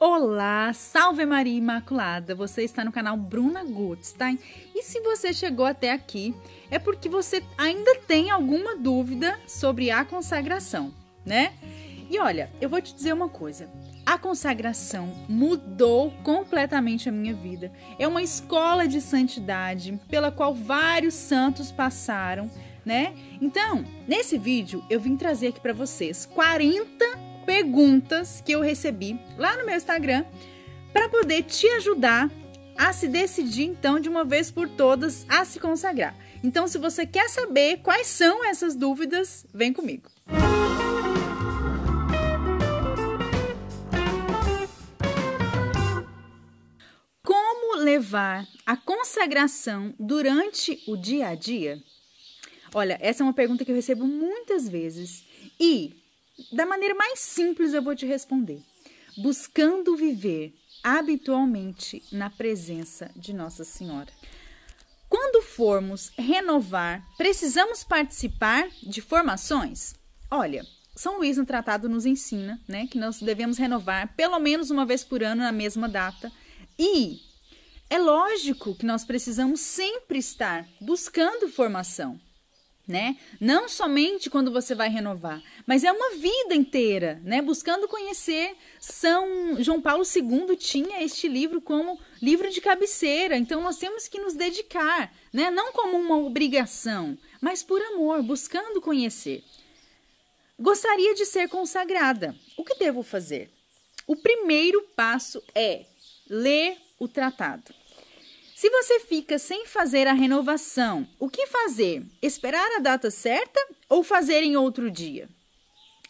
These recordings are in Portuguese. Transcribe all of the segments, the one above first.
Olá, salve Maria Imaculada! Você está no canal Bruna Gutstein e se você chegou até aqui é porque você ainda tem alguma dúvida sobre a consagração, né? E olha, eu vou te dizer uma coisa: a consagração mudou completamente a minha vida. É uma escola de santidade pela qual vários santos passaram, né? Então, nesse vídeo eu vim trazer aqui para vocês 40 perguntas que eu recebi lá no meu Instagram para poder te ajudar a se decidir então de uma vez por todas a se consagrar. Então, se você quer saber quais são essas dúvidas, vem comigo. Como levar a consagração durante o dia a dia? Olha, essa é uma pergunta que eu recebo muitas vezes. E da maneira mais simples eu vou te responder. Buscando viver habitualmente na presença de Nossa Senhora. Quando formos renovar, precisamos participar de formações? Olha, São Luís no tratado nos ensina, né, que nós devemos renovar pelo menos uma vez por ano na mesma data. E é lógico que nós precisamos sempre estar buscando formação né? Não somente quando você vai renovar, mas é uma vida inteira, né? Buscando conhecer. São João Paulo II tinha este livro como livro de cabeceira, então nós temos que nos dedicar, né? Não como uma obrigação, mas por amor, buscando conhecer. Gostaria de ser consagrada. O que devo fazer? O primeiro passo é ler o tratado. Se você fica sem fazer a renovação, o que fazer? Esperar a data certa ou fazer em outro dia?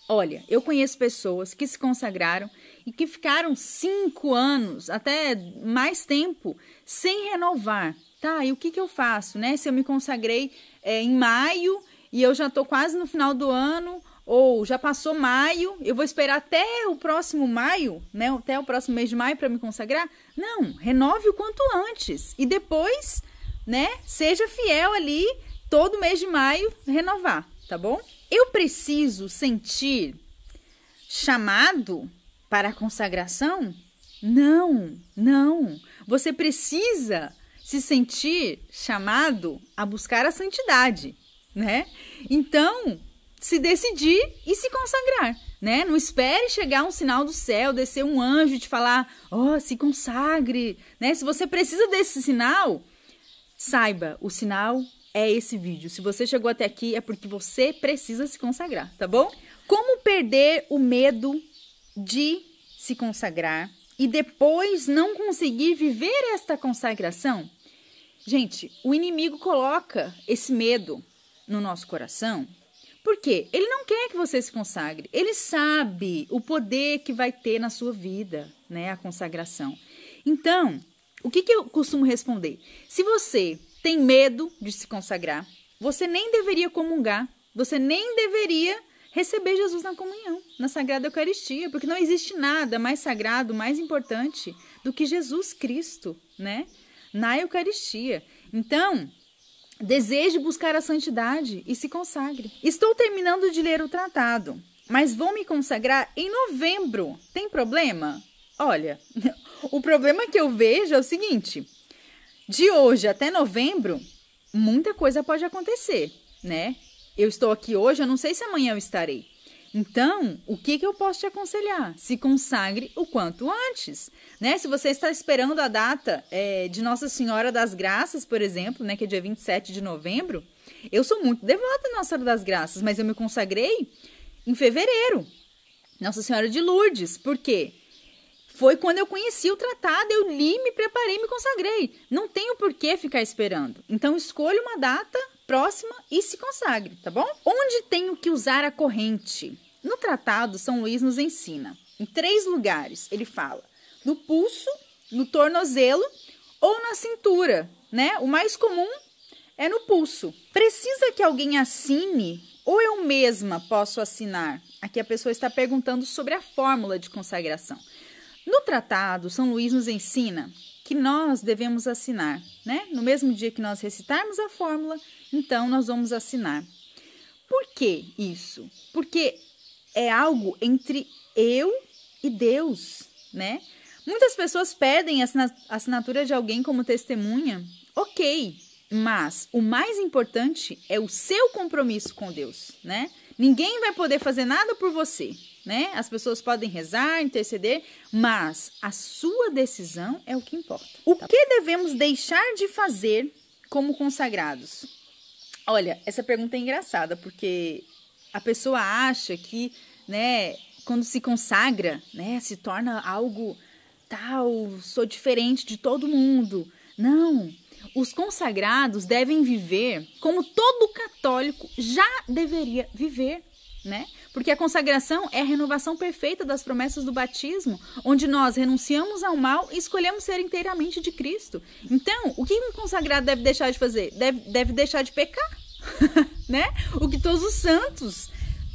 Olha, eu conheço pessoas que se consagraram e que ficaram cinco anos, até mais tempo, sem renovar. Tá, e o que, que eu faço, né? Se eu me consagrei é, em maio e eu já estou quase no final do ano, ou já passou maio, eu vou esperar até o próximo maio, né? Até o próximo mês de maio para me consagrar? Não, renove o quanto antes e depois, né? Seja fiel ali todo mês de maio renovar, tá bom? Eu preciso sentir chamado para a consagração? Não, não. Você precisa se sentir chamado a buscar a santidade, né? Então, se decidir e se consagrar, né? Não espere chegar um sinal do céu, descer um anjo e te falar, ó, oh, se consagre, né? Se você precisa desse sinal, saiba, o sinal é esse vídeo. Se você chegou até aqui é porque você precisa se consagrar, tá bom? Como perder o medo de se consagrar e depois não conseguir viver esta consagração? Gente, o inimigo coloca esse medo no nosso coração por quê? Ele não quer que você se consagre. Ele sabe o poder que vai ter na sua vida, né? A consagração. Então, o que, que eu costumo responder? Se você tem medo de se consagrar, você nem deveria comungar, você nem deveria receber Jesus na comunhão, na Sagrada Eucaristia, porque não existe nada mais sagrado, mais importante do que Jesus Cristo, né? Na Eucaristia. Então, Deseje buscar a santidade e se consagre. Estou terminando de ler o tratado, mas vou me consagrar em novembro. Tem problema? Olha, o problema que eu vejo é o seguinte: de hoje até novembro, muita coisa pode acontecer, né? Eu estou aqui hoje, eu não sei se amanhã eu estarei. Então, o que, que eu posso te aconselhar? Se consagre o quanto antes, né? Se você está esperando a data é, de Nossa Senhora das Graças, por exemplo, né, que é dia 27 de novembro, eu sou muito devota à Nossa Senhora das Graças, mas eu me consagrei em fevereiro, Nossa Senhora de Lourdes, por quê? Foi quando eu conheci o tratado, eu li, me preparei, me consagrei. Não tenho por que ficar esperando. Então, escolha uma data próxima e se consagre, tá bom? Onde tenho que usar a corrente? No tratado, São Luís nos ensina. Em três lugares, ele fala: no pulso, no tornozelo ou na cintura, né? O mais comum é no pulso. Precisa que alguém assine ou eu mesma posso assinar? Aqui a pessoa está perguntando sobre a fórmula de consagração. No tratado, São Luís nos ensina que nós devemos assinar, né? No mesmo dia que nós recitarmos a fórmula, então nós vamos assinar. Por que isso? Porque é algo entre eu e Deus, né? Muitas pessoas pedem a assinatura de alguém como testemunha. Ok, mas o mais importante é o seu compromisso com Deus, né? Ninguém vai poder fazer nada por você né? As pessoas podem rezar, interceder, mas a sua decisão é o que importa. O tá que devemos deixar de fazer como consagrados? Olha, essa pergunta é engraçada porque a pessoa acha que, né, quando se consagra, né, se torna algo tal, sou diferente de todo mundo. Não, os consagrados devem viver como todo católico já deveria viver, né? Porque a consagração é a renovação perfeita das promessas do batismo, onde nós renunciamos ao mal e escolhemos ser inteiramente de Cristo. Então, o que um consagrado deve deixar de fazer? Deve, deve deixar de pecar, né? O que todos os santos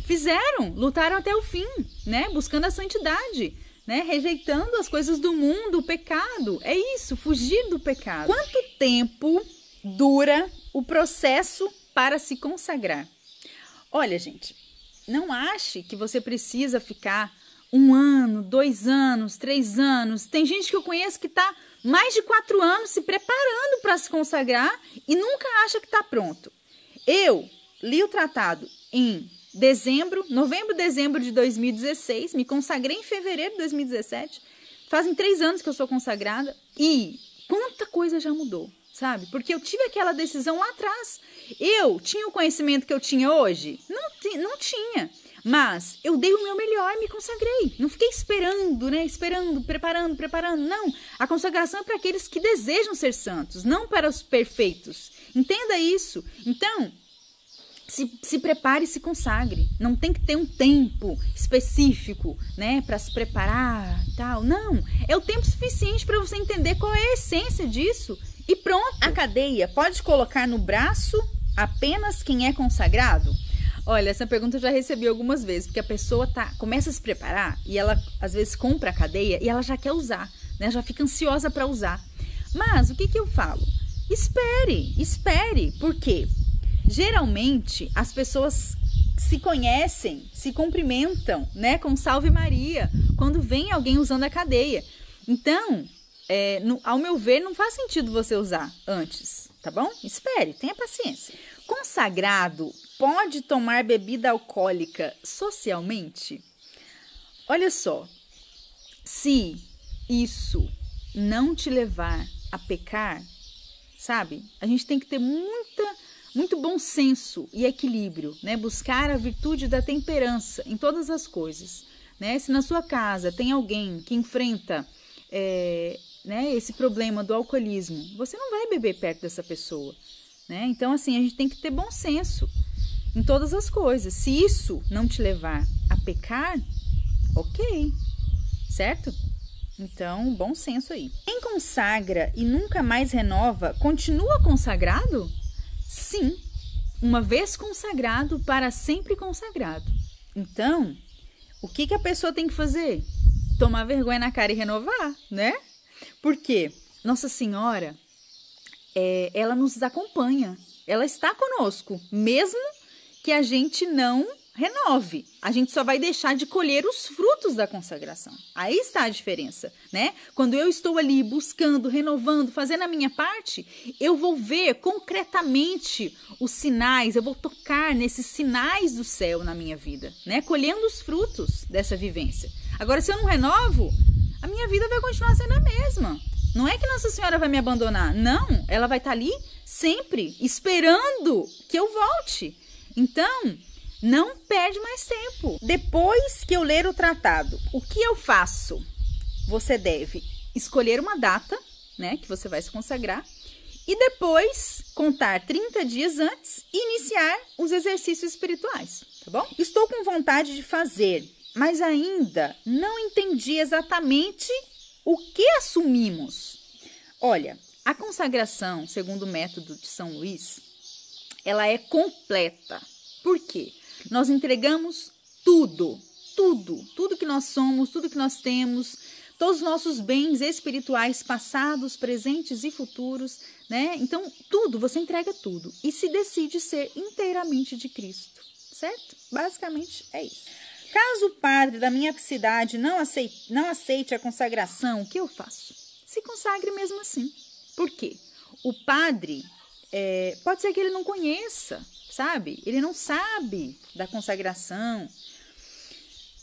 fizeram, lutaram até o fim, né? Buscando a santidade. Né? Rejeitando as coisas do mundo, o pecado. É isso, fugir do pecado. Quanto tempo dura o processo para se consagrar? Olha, gente, não ache que você precisa ficar um ano, dois anos, três anos. Tem gente que eu conheço que está mais de quatro anos se preparando para se consagrar e nunca acha que está pronto. Eu li o tratado em dezembro, novembro, dezembro de 2016, me consagrei em fevereiro de 2017. Fazem três anos que eu sou consagrada e quanta coisa já mudou, sabe? Porque eu tive aquela decisão lá atrás eu tinha o conhecimento que eu tinha hoje? Não, não tinha. Mas eu dei o meu melhor e me consagrei. Não fiquei esperando, né? Esperando, preparando, preparando. Não. A consagração é para aqueles que desejam ser santos, não para os perfeitos. Entenda isso. Então, se, se prepare e se consagre. Não tem que ter um tempo específico, né, para se preparar, tal. Não, é o tempo suficiente para você entender qual é a essência disso e pronto, a cadeia pode colocar no braço apenas quem é consagrado? Olha, essa pergunta eu já recebi algumas vezes, porque a pessoa tá, começa a se preparar e ela às vezes compra a cadeia e ela já quer usar, né? Já fica ansiosa para usar. Mas o que que eu falo? Espere, espere, porque geralmente as pessoas se conhecem, se cumprimentam, né, com Salve Maria, quando vem alguém usando a cadeia. Então, é, no, ao meu ver, não faz sentido você usar antes, tá bom? Espere, tenha paciência. Consagrado pode tomar bebida alcoólica socialmente? Olha só, se isso não te levar a pecar, sabe? A gente tem que ter muita, muito bom senso e equilíbrio, né? Buscar a virtude da temperança em todas as coisas, né? Se na sua casa tem alguém que enfrenta é, né, esse problema do alcoolismo, você não vai beber perto dessa pessoa. Né? Então, assim, a gente tem que ter bom senso em todas as coisas. Se isso não te levar a pecar, ok, certo? Então, bom senso aí. Quem consagra e nunca mais renova, continua consagrado? Sim, uma vez consagrado, para sempre consagrado. Então, o que, que a pessoa tem que fazer? Tomar vergonha na cara e renovar, né? Porque Nossa Senhora, é, ela nos acompanha, ela está conosco, mesmo que a gente não renove. A gente só vai deixar de colher os frutos da consagração. Aí está a diferença, né? Quando eu estou ali buscando, renovando, fazendo a minha parte, eu vou ver concretamente os sinais, eu vou tocar nesses sinais do céu na minha vida, né? Colhendo os frutos dessa vivência. Agora, se eu não renovo, a minha vida vai continuar sendo a mesma. Não é que Nossa Senhora vai me abandonar, não. Ela vai estar tá ali sempre, esperando que eu volte. Então, não perde mais tempo. Depois que eu ler o tratado, o que eu faço? Você deve escolher uma data, né, que você vai se consagrar, e depois contar 30 dias antes e iniciar os exercícios espirituais, tá bom? Estou com vontade de fazer mas ainda não entendi exatamente o que assumimos. Olha, a consagração, segundo o método de São Luís, ela é completa. Por quê? Nós entregamos tudo, tudo, tudo que nós somos, tudo que nós temos, todos os nossos bens espirituais passados, presentes e futuros, né? Então, tudo, você entrega tudo e se decide ser inteiramente de Cristo, certo? Basicamente é isso. Caso o padre da minha cidade não aceite, não aceite a consagração, o que eu faço? Se consagre mesmo assim. Por quê? O padre é, pode ser que ele não conheça, sabe? Ele não sabe da consagração.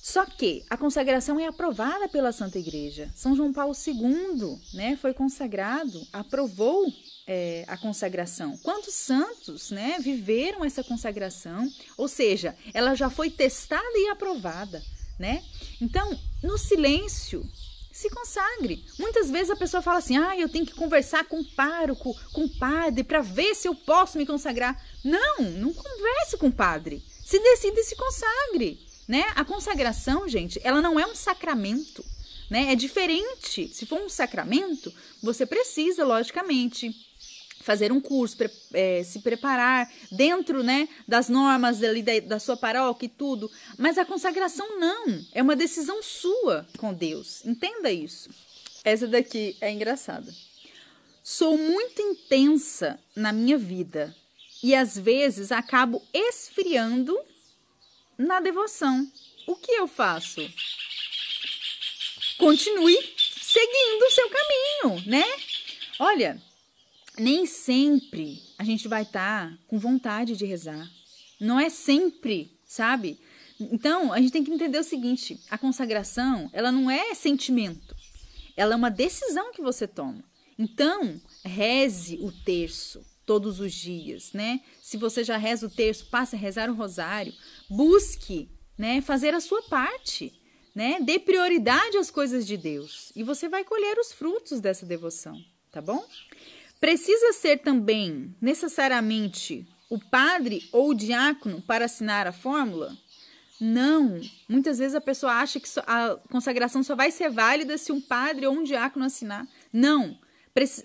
Só que a consagração é aprovada pela Santa Igreja. São João Paulo II né, foi consagrado, aprovou é, a consagração. Quantos santos né, viveram essa consagração? Ou seja, ela já foi testada e aprovada. Né? Então, no silêncio, se consagre. Muitas vezes a pessoa fala assim: ah, eu tenho que conversar com o pároco, com o padre, para ver se eu posso me consagrar. Não, não converse com o padre. Se decide, e se consagre né? A consagração, gente, ela não é um sacramento, né? É diferente. Se for um sacramento, você precisa, logicamente, fazer um curso, pre é, se preparar dentro, né, das normas ali da, da sua paróquia e tudo. Mas a consagração não, é uma decisão sua com Deus. Entenda isso. Essa daqui é engraçada. Sou muito intensa na minha vida e às vezes acabo esfriando na devoção. O que eu faço? Continue seguindo o seu caminho, né? Olha, nem sempre a gente vai estar tá com vontade de rezar. Não é sempre, sabe? Então, a gente tem que entender o seguinte: a consagração, ela não é sentimento. Ela é uma decisão que você toma. Então, reze o terço todos os dias, né? Se você já reza o terço, passe a rezar o rosário, busque, né, fazer a sua parte, né? Dê prioridade às coisas de Deus e você vai colher os frutos dessa devoção, tá bom? Precisa ser também necessariamente o padre ou o diácono para assinar a fórmula? Não. Muitas vezes a pessoa acha que a consagração só vai ser válida se um padre ou um diácono assinar. Não.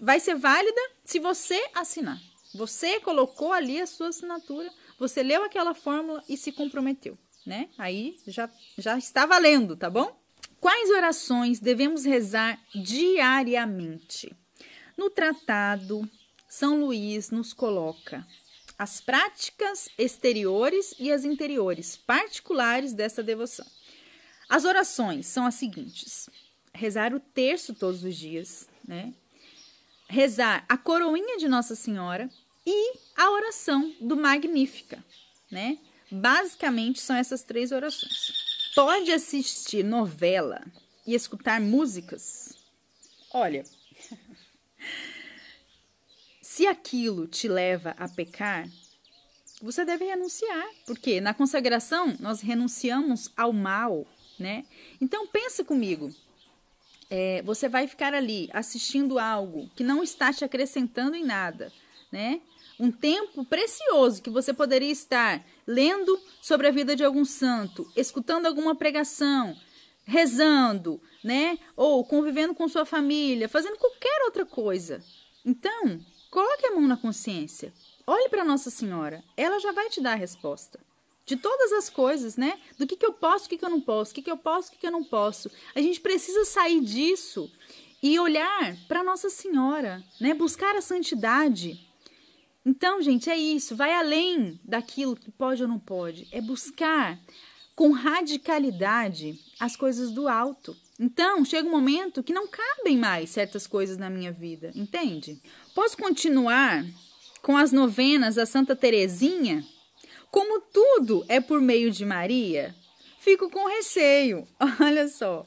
Vai ser válida se você assinar. Você colocou ali a sua assinatura você leu aquela fórmula e se comprometeu, né? Aí já, já está valendo, tá bom? Quais orações devemos rezar diariamente? No tratado, São Luís nos coloca as práticas exteriores e as interiores particulares dessa devoção. As orações são as seguintes: rezar o terço todos os dias, né? Rezar a coroinha de Nossa Senhora, e a oração do Magnífica, né? Basicamente são essas três orações. Pode assistir novela e escutar músicas? Olha, se aquilo te leva a pecar, você deve renunciar, porque na consagração nós renunciamos ao mal, né? Então pensa comigo, é, você vai ficar ali assistindo algo que não está te acrescentando em nada, né? um tempo precioso que você poderia estar lendo sobre a vida de algum santo, escutando alguma pregação, rezando, né? Ou convivendo com sua família, fazendo qualquer outra coisa. Então, coloque a mão na consciência. Olhe para Nossa Senhora, ela já vai te dar a resposta. De todas as coisas, né? Do que, que eu posso, o que, que eu não posso, o que, que eu posso, o que, que eu não posso. A gente precisa sair disso e olhar para Nossa Senhora, né? Buscar a santidade então, gente, é isso. Vai além daquilo que pode ou não pode. É buscar com radicalidade as coisas do alto. Então, chega um momento que não cabem mais certas coisas na minha vida, entende? Posso continuar com as novenas da Santa Terezinha? Como tudo é por meio de Maria, fico com receio. Olha só.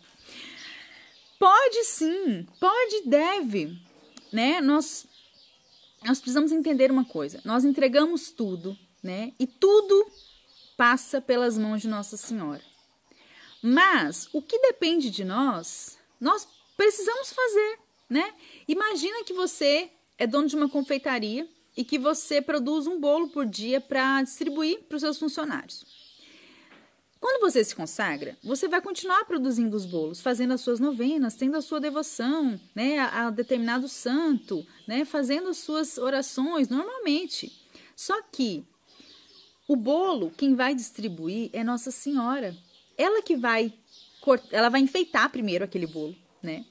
Pode sim, pode deve, né? Nós nós precisamos entender uma coisa: nós entregamos tudo, né? E tudo passa pelas mãos de Nossa Senhora. Mas o que depende de nós, nós precisamos fazer, né? Imagina que você é dono de uma confeitaria e que você produz um bolo por dia para distribuir para os seus funcionários. Quando você se consagra, você vai continuar produzindo os bolos, fazendo as suas novenas, tendo a sua devoção, né, a, a determinado santo, né, fazendo as suas orações normalmente. Só que o bolo, quem vai distribuir é Nossa Senhora. Ela que vai ela vai enfeitar primeiro aquele bolo, né?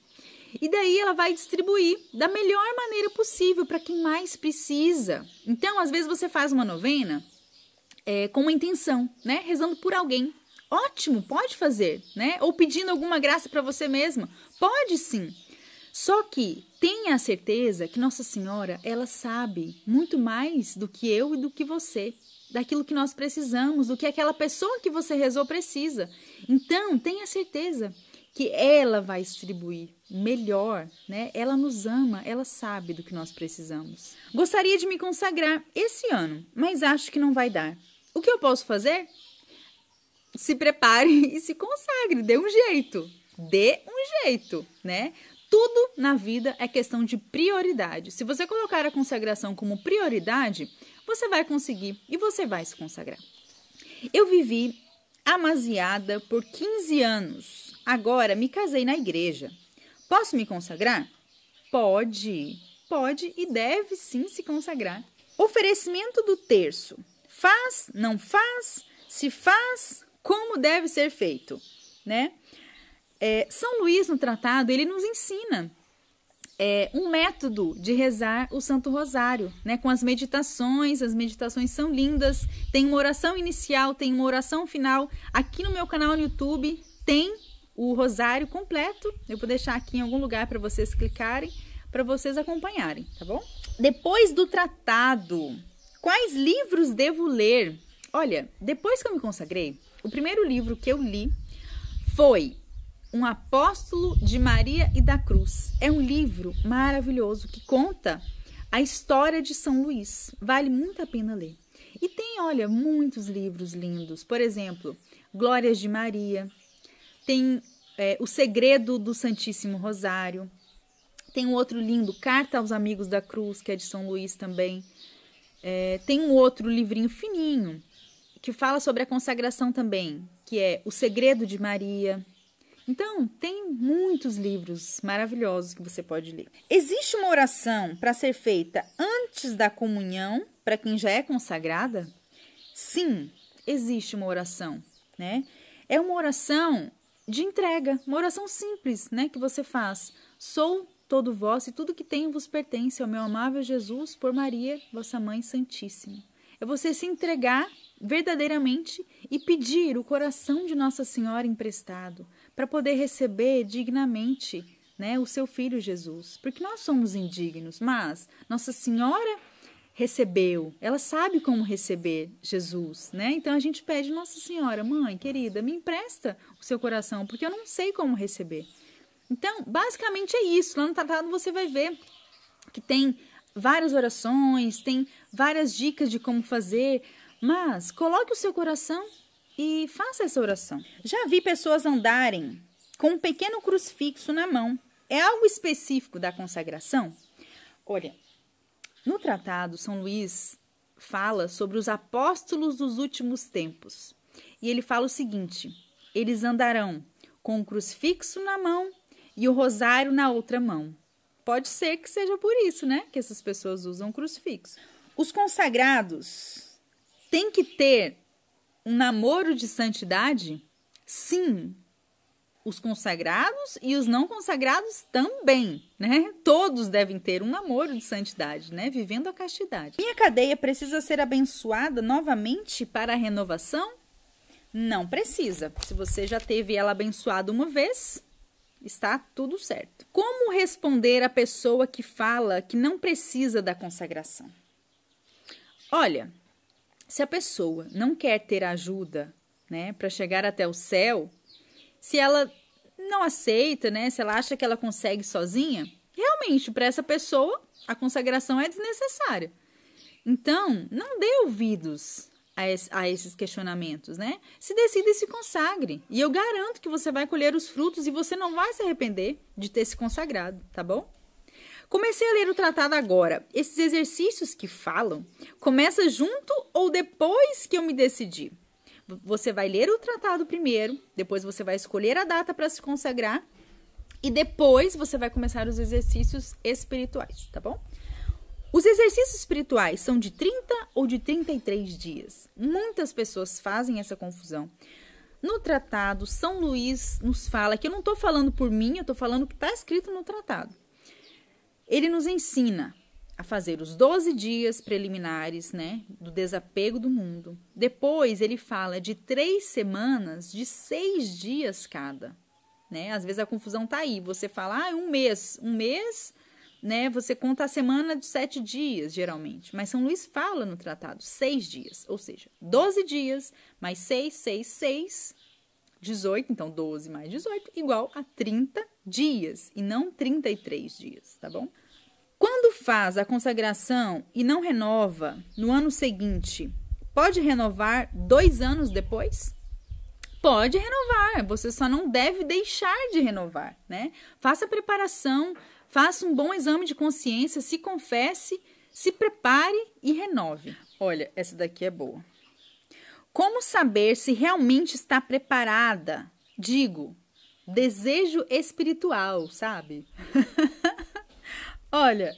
E daí ela vai distribuir da melhor maneira possível para quem mais precisa. Então, às vezes você faz uma novena é, com uma intenção, né? Rezando por alguém. Ótimo, pode fazer, né? Ou pedindo alguma graça para você mesma. Pode sim. Só que tenha a certeza que Nossa Senhora, ela sabe muito mais do que eu e do que você, daquilo que nós precisamos, do que aquela pessoa que você rezou precisa. Então, tenha certeza que ela vai distribuir melhor, né? Ela nos ama, ela sabe do que nós precisamos. Gostaria de me consagrar esse ano, mas acho que não vai dar. O que eu posso fazer? Se prepare e se consagre, dê um jeito. Dê um jeito, né? Tudo na vida é questão de prioridade. Se você colocar a consagração como prioridade, você vai conseguir e você vai se consagrar. Eu vivi amasiada por 15 anos. Agora me casei na igreja. Posso me consagrar? Pode, pode e deve sim se consagrar. Oferecimento do terço. Faz, não faz, se faz, como deve ser feito, né? É, São Luís no tratado ele nos ensina é, um método de rezar o Santo Rosário, né? Com as meditações, as meditações são lindas. Tem uma oração inicial, tem uma oração final. Aqui no meu canal no YouTube tem o rosário completo. Eu vou deixar aqui em algum lugar para vocês clicarem, para vocês acompanharem, tá bom? Depois do tratado, Quais livros devo ler? Olha, depois que eu me consagrei, o primeiro livro que eu li foi Um Apóstolo de Maria e da Cruz. É um livro maravilhoso que conta a história de São Luís. Vale muito a pena ler. E tem, olha, muitos livros lindos. Por exemplo, Glórias de Maria. Tem é, O Segredo do Santíssimo Rosário. Tem um outro lindo, Carta aos Amigos da Cruz, que é de São Luís também. É, tem um outro livrinho fininho que fala sobre a consagração também, que é O Segredo de Maria. Então, tem muitos livros maravilhosos que você pode ler. Existe uma oração para ser feita antes da comunhão, para quem já é consagrada? Sim, existe uma oração, né? É uma oração de entrega, uma oração simples, né, que você faz. Sou todo vós e tudo que tem vos pertence ao meu amável Jesus por Maria, vossa Mãe Santíssima. É você se entregar verdadeiramente e pedir o coração de Nossa Senhora emprestado para poder receber dignamente né, o seu filho Jesus. Porque nós somos indignos, mas Nossa Senhora recebeu, ela sabe como receber Jesus, né? Então a gente pede Nossa Senhora, mãe querida, me empresta o seu coração, porque eu não sei como receber. Então, basicamente é isso. Lá no tratado você vai ver que tem várias orações, tem várias dicas de como fazer, mas coloque o seu coração e faça essa oração. Já vi pessoas andarem com um pequeno crucifixo na mão. É algo específico da consagração? Olha, no tratado, São Luís fala sobre os apóstolos dos últimos tempos. E ele fala o seguinte: eles andarão com o crucifixo na mão e o rosário na outra mão. Pode ser que seja por isso, né, que essas pessoas usam crucifixo. Os consagrados têm que ter um namoro de santidade? Sim. Os consagrados e os não consagrados também, né? Todos devem ter um namoro de santidade, né? Vivendo a castidade. Minha cadeia precisa ser abençoada novamente para a renovação? Não precisa. Se você já teve ela abençoada uma vez, está tudo certo. Como responder a pessoa que fala que não precisa da consagração? Olha, se a pessoa não quer ter ajuda, né, para chegar até o céu, se ela não aceita, né, se ela acha que ela consegue sozinha, realmente para essa pessoa a consagração é desnecessária. Então, não dê ouvidos a, es, a esses questionamentos, né? Se decida e se consagre. E eu garanto que você vai colher os frutos e você não vai se arrepender de ter se consagrado, tá bom? Comecei a ler o tratado agora. Esses exercícios que falam, começa junto ou depois que eu me decidi? Você vai ler o tratado primeiro, depois você vai escolher a data para se consagrar e depois você vai começar os exercícios espirituais, tá bom? Os exercícios espirituais são de 30 ou de 33 dias. Muitas pessoas fazem essa confusão. No tratado, São Luís nos fala que eu não estou falando por mim, eu estou falando o que está escrito no tratado. Ele nos ensina a fazer os 12 dias preliminares, né, do desapego do mundo. Depois ele fala de três semanas, de seis dias cada, né? Às vezes a confusão tá aí. Você fala, ah, é um mês, um mês né? Você conta a semana de sete dias, geralmente. Mas São Luís fala no tratado seis dias, ou seja, doze dias mais seis, seis, seis, 18, então 12 mais 18, igual a 30 dias, e não 33 dias, tá bom? Quando faz a consagração e não renova no ano seguinte, pode renovar dois anos depois? pode renovar, você só não deve deixar de renovar, né? Faça a preparação, faça um bom exame de consciência, se confesse, se prepare e renove. Olha, essa daqui é boa. Como saber se realmente está preparada? Digo, desejo espiritual, sabe? Olha,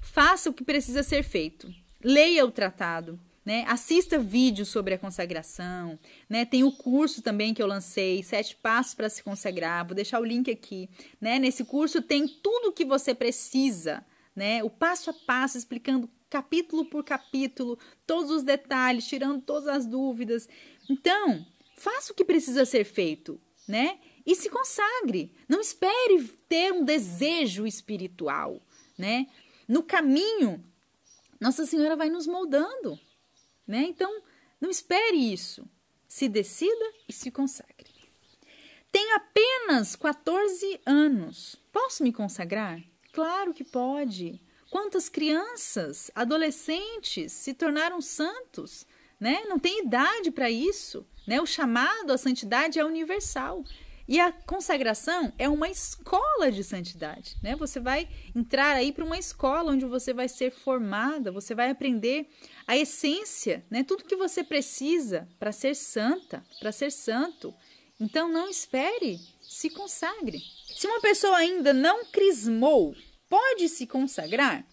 faça o que precisa ser feito. Leia o tratado né? Assista vídeos sobre a consagração, né? Tem o curso também que eu lancei, Sete Passos para se consagrar. Vou deixar o link aqui, né? Nesse curso tem tudo o que você precisa, né? O passo a passo explicando capítulo por capítulo, todos os detalhes, tirando todas as dúvidas. Então, faça o que precisa ser feito, né? E se consagre. Não espere ter um desejo espiritual, né? No caminho, Nossa Senhora vai nos moldando. Né? Então, não espere isso. Se decida e se consagre. Tenho apenas 14 anos. Posso me consagrar? Claro que pode. Quantas crianças, adolescentes se tornaram santos? Né? Não tem idade para isso. Né? O chamado à santidade é universal. E a consagração é uma escola de santidade, né? Você vai entrar aí para uma escola onde você vai ser formada, você vai aprender a essência, né? Tudo que você precisa para ser santa, para ser santo. Então não espere, se consagre. Se uma pessoa ainda não crismou, pode se consagrar?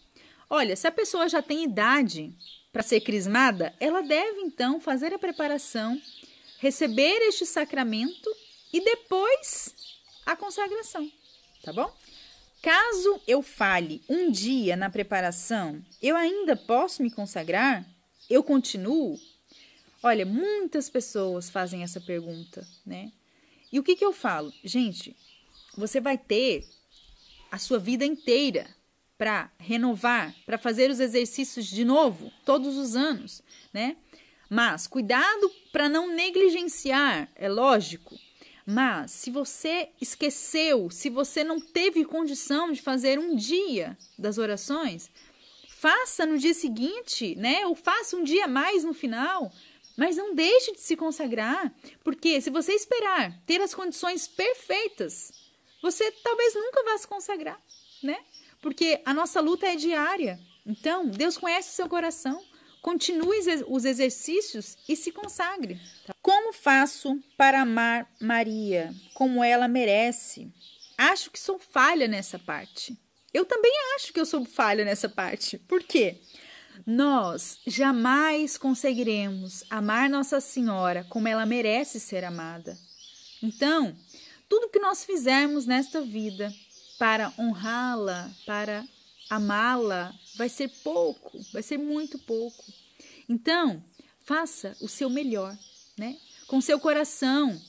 Olha, se a pessoa já tem idade para ser crismada, ela deve então fazer a preparação, receber este sacramento e depois a consagração, tá bom? Caso eu fale um dia na preparação, eu ainda posso me consagrar? Eu continuo? Olha, muitas pessoas fazem essa pergunta, né? E o que, que eu falo? Gente, você vai ter a sua vida inteira para renovar, para fazer os exercícios de novo, todos os anos, né? Mas cuidado para não negligenciar, é lógico, mas se você esqueceu, se você não teve condição de fazer um dia das orações, faça no dia seguinte, né? Ou faça um dia mais no final, mas não deixe de se consagrar, porque se você esperar ter as condições perfeitas, você talvez nunca vá se consagrar, né? Porque a nossa luta é diária. Então, Deus conhece o seu coração. Continue os exercícios e se consagre. Como faço para amar Maria como ela merece? Acho que sou falha nessa parte. Eu também acho que eu sou falha nessa parte. Por quê? Nós jamais conseguiremos amar Nossa Senhora como ela merece ser amada. Então, tudo que nós fizermos nesta vida para honrá-la, para amá-la, vai ser pouco, vai ser muito pouco. Então, faça o seu melhor, né? Com seu coração.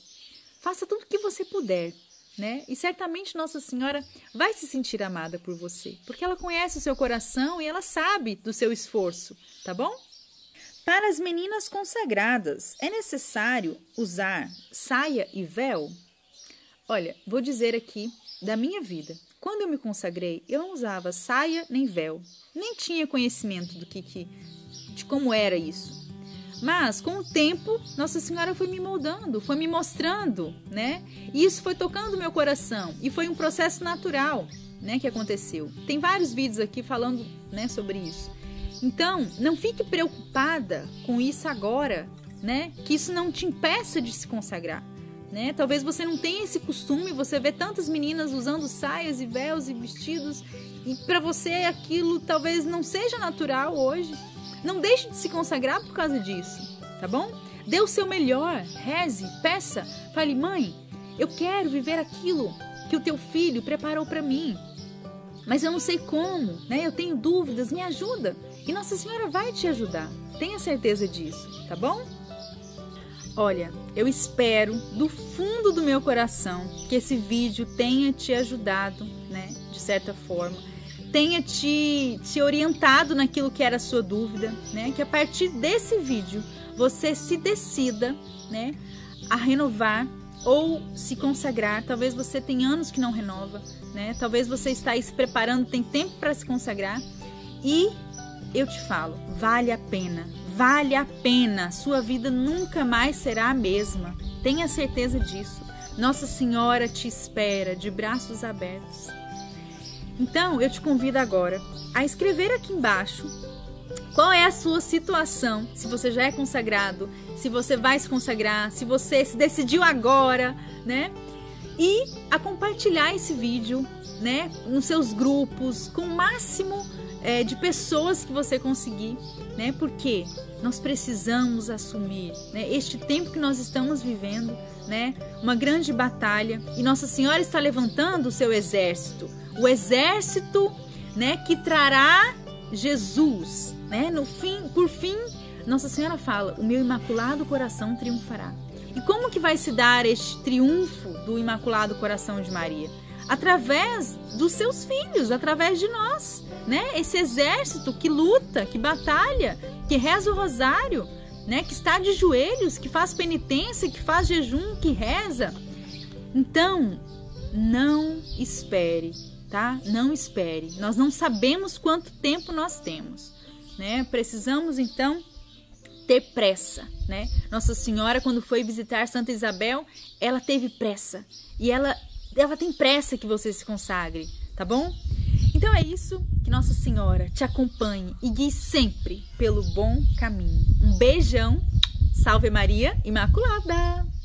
Faça tudo o que você puder, né? E certamente Nossa Senhora vai se sentir amada por você, porque ela conhece o seu coração e ela sabe do seu esforço, tá bom? Para as meninas consagradas, é necessário usar saia e véu? Olha, vou dizer aqui da minha vida. Quando eu me consagrei, eu não usava saia nem véu, nem tinha conhecimento do que, que de como era isso. Mas com o tempo, Nossa Senhora foi me moldando, foi me mostrando, né? E isso foi tocando meu coração e foi um processo natural, né, que aconteceu. Tem vários vídeos aqui falando, né, sobre isso. Então, não fique preocupada com isso agora, né? Que isso não te impeça de se consagrar. Né? Talvez você não tenha esse costume, você vê tantas meninas usando saias e véus e vestidos e para você aquilo talvez não seja natural hoje. Não deixe de se consagrar por causa disso, tá bom? Dê o seu melhor, reze, peça, fale: "Mãe, eu quero viver aquilo que o teu filho preparou para mim. Mas eu não sei como, né? Eu tenho dúvidas, me ajuda." E Nossa Senhora vai te ajudar. Tenha certeza disso, tá bom? Olha, eu espero do fundo do meu coração que esse vídeo tenha te ajudado, né, de certa forma, tenha te, te orientado naquilo que era a sua dúvida, né, que a partir desse vídeo você se decida, né, a renovar ou se consagrar. Talvez você tenha anos que não renova, né? Talvez você está aí se preparando, tem tempo para se consagrar. E eu te falo, vale a pena, Vale a pena, sua vida nunca mais será a mesma. Tenha certeza disso. Nossa Senhora te espera de braços abertos. Então, eu te convido agora a escrever aqui embaixo qual é a sua situação, se você já é consagrado, se você vai se consagrar, se você se decidiu agora, né? E a compartilhar esse vídeo, né, nos seus grupos com o máximo é, de pessoas que você conseguir, né? Porque nós precisamos assumir né? este tempo que nós estamos vivendo, né? Uma grande batalha e Nossa Senhora está levantando o seu exército, o exército, né? Que trará Jesus, né? No fim, por fim, Nossa Senhora fala: o meu imaculado coração triunfará. E como que vai se dar este triunfo do Imaculado Coração de Maria? através dos seus filhos, através de nós, né? Esse exército que luta, que batalha, que reza o rosário, né? Que está de joelhos, que faz penitência, que faz jejum, que reza. Então, não espere, tá? Não espere. Nós não sabemos quanto tempo nós temos, né? Precisamos então ter pressa, né? Nossa Senhora, quando foi visitar Santa Isabel, ela teve pressa e ela ela tem pressa que você se consagre, tá bom? Então é isso, que Nossa Senhora te acompanhe e guie sempre pelo bom caminho. Um beijão, salve Maria Imaculada!